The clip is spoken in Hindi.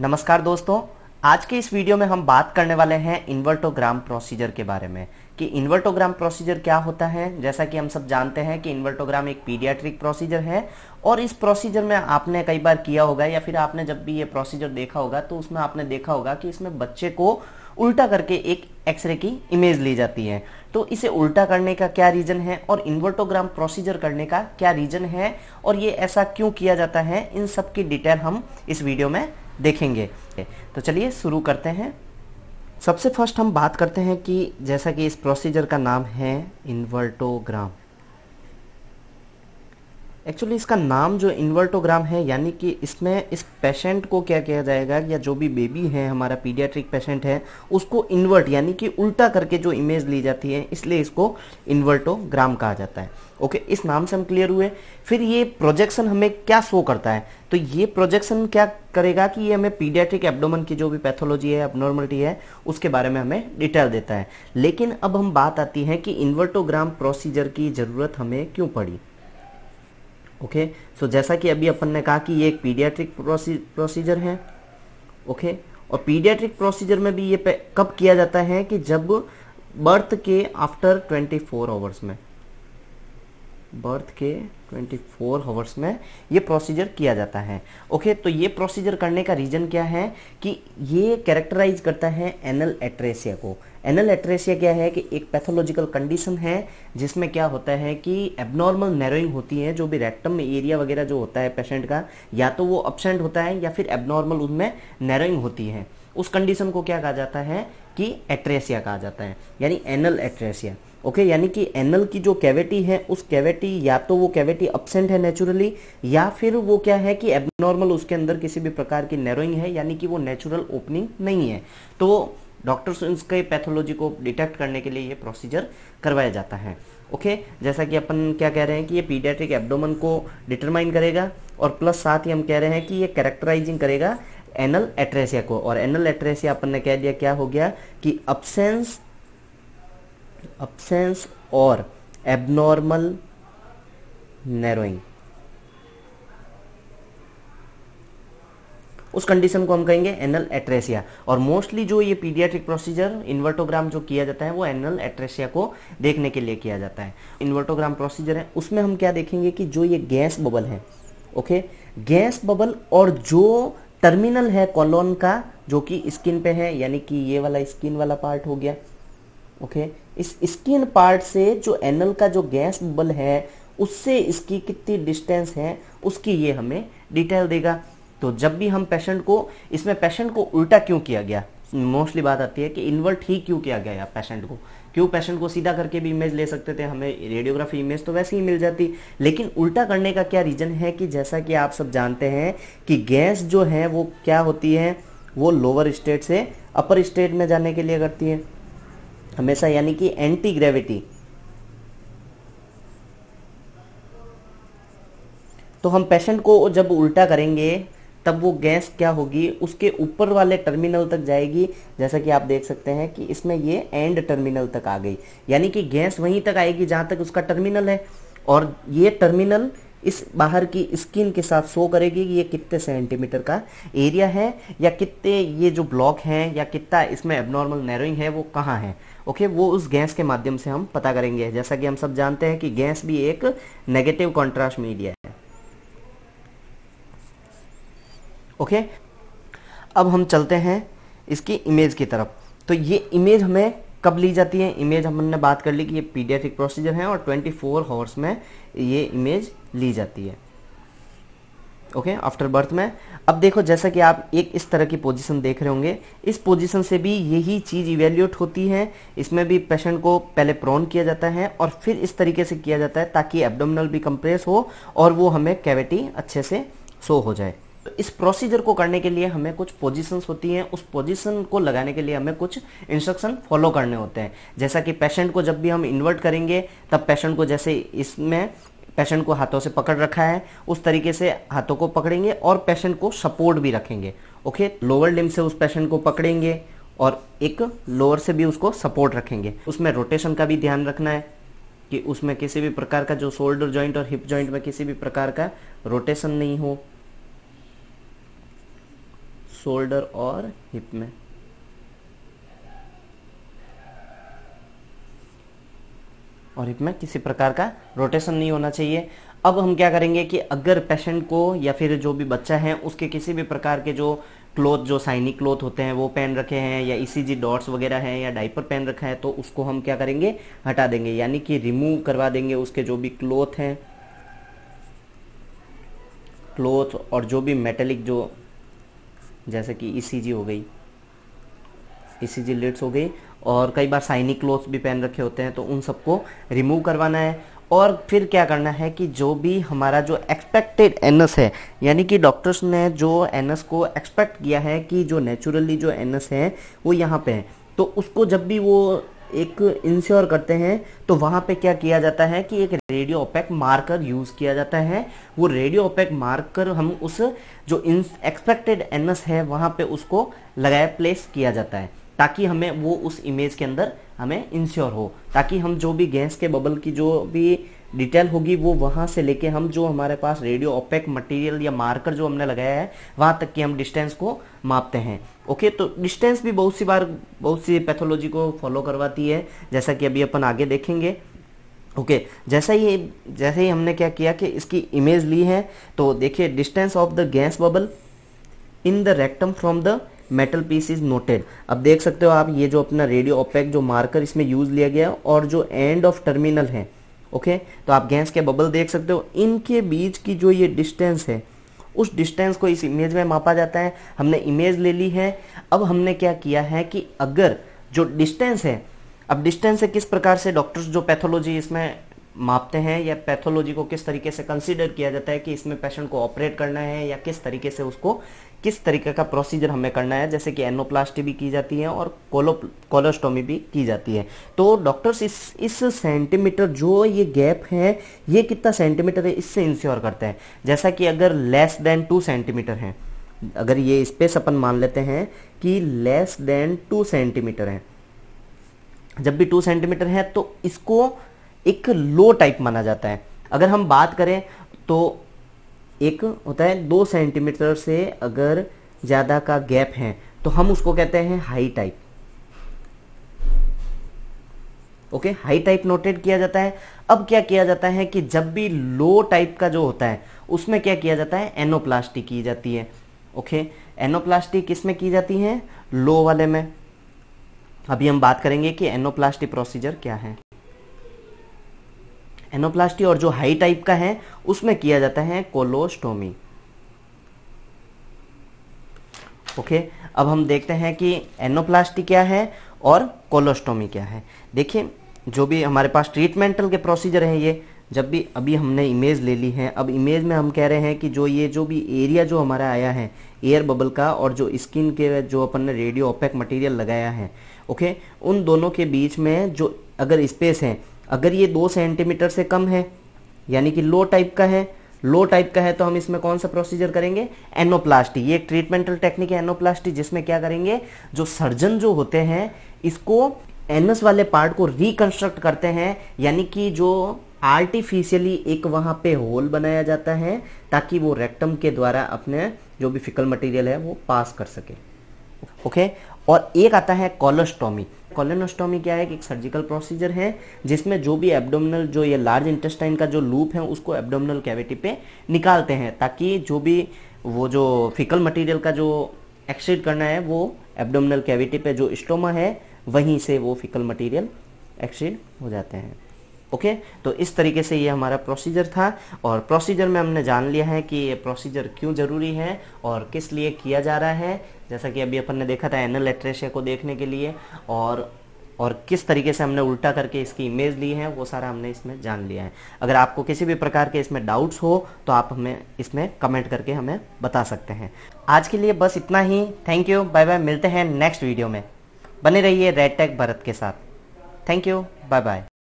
नमस्कार दोस्तों आज के इस वीडियो में हम बात करने वाले हैं इन्वर्टोग्राम प्रोसीजर के बारे में कि इन्वर्टोग्राम प्रोसीजर क्या होता है जैसा कि हम सब जानते हैं कि इन्वर्टोग्राम एक पीडियाट्रिक प्रोसीजर है और इस प्रोसीजर में आपने कई बार किया होगा या फिर आपने जब भी ये प्रोसीजर देखा होगा तो उसमें आपने देखा होगा कि इसमें बच्चे को उल्टा करके एक एक्सरे की इमेज ली जाती है तो इसे उल्टा करने का क्या रीज़न है और इन्वर्टोग्राम प्रोसीजर करने का क्या रीज़न है और ये ऐसा क्यों किया जाता है इन सब की डिटेल हम इस वीडियो में देखेंगे तो चलिए शुरू करते हैं सबसे फर्स्ट हम बात करते हैं कि जैसा कि इस प्रोसीजर का नाम है इन्वर्टोग्राम एक्चुअली इसका नाम जो इन्वर्टोग्राम है यानी कि इसमें इस पेशेंट को क्या किया जाएगा या जो भी बेबी है हमारा पीडियाट्रिक पेशेंट है उसको इन्वर्ट यानी कि उल्टा करके जो इमेज ली जाती है इसलिए इसको इन्वर्टोग्राम कहा जाता है ओके इस नाम से हम क्लियर हुए फिर ये प्रोजेक्शन हमें क्या शो करता है तो ये प्रोजेक्शन क्या करेगा कि ये हमें पीडियाट्रिक एब्डोमन की जो भी पैथोलॉजी है एबनॉर्मलिटी है उसके बारे में हमें डिटेल देता है लेकिन अब हम बात आती है कि इन्वर्टोग्राम प्रोसीजर की ज़रूरत हमें क्यों पड़ी ओके सो जैसा कि अभी अपन ने कहा कि ये एक पीडियाट्रिक प्रोसीजर है ओके okay? और पीडियाट्रिक प्रोसीजर में भी ये कब किया जाता है कि जब बर्थ के आफ्टर 24 फोर आवर्स में बर्थ के 24 हावर्स में ये प्रोसीजर किया जाता है ओके तो ये प्रोसीजर करने का रीज़न क्या है कि ये कैरेक्टराइज करता है एनल एट्रेसिया को एनल एट्रेसिया क्या है कि एक पैथोलॉजिकल कंडीशन है जिसमें क्या होता है कि एबनॉर्मल नैरोइंग होती है जो भी रेक्टम में एरिया वगैरह जो होता है पेशेंट का या तो वो अपसेंट होता है या फिर एबनॉर्मल उनमें नैरोइंग होती है उस कंडीशन को क्या कहा जाता है कि एट्रेसिया कहा जाता है यानी एनल एट्रेसिया ओके यानी कि एनल की जो कैविटी है उस कैविटी या तो वो कैविटी अपसेंट है नेचुरली या फिर वो क्या है कि एबनॉर्मल उसके अंदर किसी भी प्रकार की नैरोइंग है यानी कि वो नेचुरल ओपनिंग नहीं है तो डॉक्टर्स उसके पैथोलॉजी को डिटेक्ट करने के लिए ये प्रोसीजर करवाया जाता है ओके okay? जैसा कि अपन क्या कह रहे हैं कि ये पीडियाट्रिक एब्डोमन को डिटरमाइन करेगा और प्लस साथ ही हम कह रहे हैं कि ये कैरेक्टराइजिंग करेगा एनल एट्रेसिया को और एनल एट्रेसिया अपन ने कह दिया क्या हो गया कि अपसेंस अपसेंस और एबनॉर्मल नैरोइंग उस कंडीशन को हम कहेंगे एनल एट्रेसिया और मोस्टली जो ये पीडियाट्रिक प्रोसीजर इन्वर्टोग्राम जो किया जाता है वो एनल एट्रेसिया को देखने के लिए किया जाता है इन्वर्टोग्राम प्रोसीजर है उसमें हम क्या देखेंगे कि जो ये गैस बबल है ओके गैस बबल और जो टर्मिनल है कॉलोन का जो कि स्किन पे है यानी कि ये वाला स्किन वाला पार्ट हो गया ओके इस स्किन पार्ट से जो एनल का जो गैस बबल है उससे इसकी कितनी डिस्टेंस है उसकी ये हमें डिटेल देगा तो जब भी हम पेशेंट को इसमें पेशेंट को उल्टा क्यों किया गया मोस्टली बात आती है कि इन्वर्ट ही क्यों किया गया पेशेंट को क्यों पेशेंट को सीधा करके भी इमेज ले सकते थे हमें रेडियोग्राफी इमेज तो वैसे ही मिल जाती लेकिन उल्टा करने का क्या रीज़न है कि जैसा कि आप सब जानते हैं कि गैस जो है वो क्या होती है वो लोअर स्टेट से अपर स्टेट में जाने के लिए करती है हमेशा यानी कि एंटी ग्रेविटी तो हम पेशेंट को जब उल्टा करेंगे तब वो गैस क्या होगी उसके ऊपर वाले टर्मिनल तक जाएगी जैसा कि आप देख सकते हैं कि इसमें ये एंड टर्मिनल तक आ गई यानी कि गैस वहीं तक आएगी जहाँ तक उसका टर्मिनल है और ये टर्मिनल इस बाहर की स्किन के साथ शो करेगी कि ये कितने सेंटीमीटर का एरिया है या कितने ये जो ब्लॉक हैं या कितना इसमें एबनॉर्मल नैरोइंग है वो कहाँ है ओके वो उस गैस के माध्यम से हम पता करेंगे जैसा कि हम सब जानते हैं कि गैस भी एक नेगेटिव कॉन्ट्रास्ट मीडिया है ओके अब हम चलते हैं इसकी इमेज की तरफ तो ये इमेज हमें कब ली जाती है इमेज हमने बात कर ली कि ये पीडियाट्रिक प्रोसीजर है और 24 फोर हावर्स में ये इमेज ली जाती है ओके आफ्टर बर्थ में अब देखो जैसा कि आप एक इस तरह की पोजीशन देख रहे होंगे इस पोजीशन से भी यही चीज़ इवेल्यूट होती है इसमें भी पेशेंट को पहले प्रोन किया जाता है और फिर इस तरीके से किया जाता है ताकि एबडोमिनल भी कंप्रेस हो और वो हमें कैविटी अच्छे से शो हो जाए तो इस प्रोसीजर को करने के लिए हमें कुछ पोजीशंस होती हैं उस पोजीशन को लगाने के लिए हमें कुछ इंस्ट्रक्शन फॉलो करने होते हैं जैसा कि पेशेंट को जब भी हम इन्वर्ट करेंगे तब पेशेंट को जैसे इसमें पेशेंट को हाथों से पकड़ रखा है उस तरीके से हाथों को पकड़ेंगे और पेशेंट को सपोर्ट भी रखेंगे ओके लोअर लिम्ब से उस पेशेंट को पकड़ेंगे और एक लोअर से भी उसको सपोर्ट रखेंगे उसमें रोटेशन का भी ध्यान रखना है कि उसमें किसी भी प्रकार का जो शोल्डर जॉइंट और हिप जॉइंट में किसी भी प्रकार का रोटेशन नहीं हो शोल्डर और हिप में और हिप में किसी प्रकार का रोटेशन नहीं होना चाहिए अब हम क्या करेंगे कि अगर पेशेंट को या फिर जो भी बच्चा है उसके किसी भी प्रकार के जो क्लोथ जो साइनिक क्लोथ होते हैं वो पहन रखे हैं या जी e डॉट्स वगैरह हैं या डाइपर पहन रखा है तो उसको हम क्या करेंगे हटा देंगे यानी कि रिमूव करवा देंगे उसके जो भी क्लोथ हैं क्लोथ और जो भी मेटेलिक जो जैसे कि ई e हो गई ई सी लिड्स हो गई और कई बार साइनिक क्लोथ्स भी पहन रखे होते हैं तो उन सबको रिमूव करवाना है और फिर क्या करना है कि जो भी हमारा जो एक्सपेक्टेड एनस है यानी कि डॉक्टर्स ने जो एनस को एक्सपेक्ट किया है कि जो नेचुरली जो एनस है वो यहाँ पे है तो उसको जब भी वो एक इंश्योर करते हैं तो वहाँ पे क्या किया जाता है कि एक रेडियो ओपेक मार्कर यूज़ किया जाता है वो रेडियो ओपेक मार्कर हम उस जो एक्सपेक्टेड एनएस है वहाँ पे उसको लगाया प्लेस किया जाता है ताकि हमें वो उस इमेज के अंदर हमें इंश्योर हो ताकि हम जो भी गैस के बबल की जो भी डिटेल होगी वो वहां से लेके हम जो हमारे पास रेडियो ओपेक मटेरियल या मार्कर जो हमने लगाया है वहां तक की हम डिस्टेंस को मापते हैं ओके तो डिस्टेंस भी बहुत सी बार बहुत सी पैथोलॉजी को फॉलो करवाती है जैसा कि अभी अपन आगे देखेंगे ओके okay, जैसा ही जैसे ही हमने क्या किया कि इसकी इमेज ली है तो देखिए distance of the gas bubble in the rectum from the metal piece is noted अब देख सकते हो आप ये जो अपना रेडियो ओपेक जो मार्कर इसमें यूज़ लिया गया और जो एंड ऑफ टर्मिनल है ओके तो आप गैस के बबल देख सकते हो इनके बीच की जो ये डिस्टेंस है उस डिस्टेंस को इस इमेज में मापा जाता है हमने इमेज ले ली है अब हमने क्या किया है कि अगर जो डिस्टेंस है अब डिस्टेंस है किस प्रकार से डॉक्टर्स जो पैथोलॉजी इसमें मापते हैं या पैथोलॉजी को किस तरीके से कंसिडर किया जाता है कि इसमें पेशेंट को ऑपरेट करना है या किस तरीके से उसको किस तरीके का प्रोसीजर हमें करना है जैसे कि एनोप्लास्टी भी की जाती है और कोलो कोलोस्टोमी भी की जाती है तो डॉक्टर्स इस इस सेंटीमीटर जो ये गैप है ये कितना सेंटीमीटर है इससे इंश्योर करते हैं जैसा कि अगर लेस देन टू सेंटीमीटर है अगर ये स्पेस अपन मान लेते हैं कि लेस देन टू सेंटीमीटर है जब भी टू सेंटीमीटर है तो इसको एक लो टाइप माना जाता है अगर हम बात करें तो एक होता है दो सेंटीमीटर से अगर ज़्यादा का गैप है तो हम उसको कहते हैं high type okay high type noted किया जाता है अब क्या किया जाता है कि जब भी लो टाइप का जो होता है उसमें क्या किया जाता है एनोप्लास्टी की जाती है ओके एनोप्लास्टी किसमें की जाती है लो वाले में अभी हम बात करेंगे कि एनोप्लास्टी प्रोसीजर क्या है एनोप्लास्टी और जो हाई टाइप का है उसमें किया जाता है कोलोस्टोमी ओके okay, अब हम देखते हैं कि एनोप्लास्टी क्या है और कोलोस्टोमी क्या है देखिए जो भी हमारे पास ट्रीटमेंटल के प्रोसीजर हैं ये जब भी अभी हमने इमेज ले ली है अब इमेज में हम कह रहे हैं कि जो ये जो भी एरिया जो हमारा आया है एयर बबल का और जो स्किन के जो अपन ने रेडियो ओपेक मटेरियल लगाया है ओके उन दोनों के बीच में जो अगर स्पेस है अगर ये दो सेंटीमीटर से कम है यानी कि लो टाइप का है लो टाइप का है तो हम इसमें कौन सा प्रोसीजर करेंगे एनोप्लास्टी ये एक ट्रीटमेंटल टेक्निक है एनोप्लास्टी जिसमें क्या करेंगे जो सर्जन जो होते हैं इसको एनस वाले पार्ट को रिकंस्ट्रक्ट करते हैं यानी कि जो आर्टिफिशियली एक वहां पे होल बनाया जाता है ताकि वो रेक्टम के द्वारा अपने जो भी फिकल मटेरियल है वो पास कर सके ओके okay? और एक आता है कॉलोस्टोमी कॉलोनोस्टोमी क्या है कि एक सर्जिकल प्रोसीजर है जिसमें जो भी एब्डोमिनल जो ये लार्ज इंटेस्टाइन का जो लूप है उसको एब्डोमिनल कैविटी पे निकालते हैं ताकि जो भी वो जो फिकल मटेरियल का जो एक्सीड करना है वो एब्डोमिनल कैविटी पे जो स्टोमा है वहीं से वो फिकल मटेरियल एक्सीड हो जाते हैं ओके तो इस तरीके से ये हमारा प्रोसीजर था और प्रोसीजर में हमने जान लिया है कि ये प्रोसीजर क्यों ज़रूरी है और किस लिए किया जा रहा है जैसा कि अभी अपन ने देखा था एनल एट्रेशिया को देखने के लिए और और किस तरीके से हमने उल्टा करके इसकी इमेज ली है वो सारा हमने इसमें जान लिया है अगर आपको किसी भी प्रकार के इसमें डाउट्स हो तो आप हमें इसमें कमेंट करके हमें बता सकते हैं आज के लिए बस इतना ही थैंक यू बाय बाय मिलते हैं नेक्स्ट वीडियो में बने रहिए रेड टेक भरत के साथ थैंक यू बाय बाय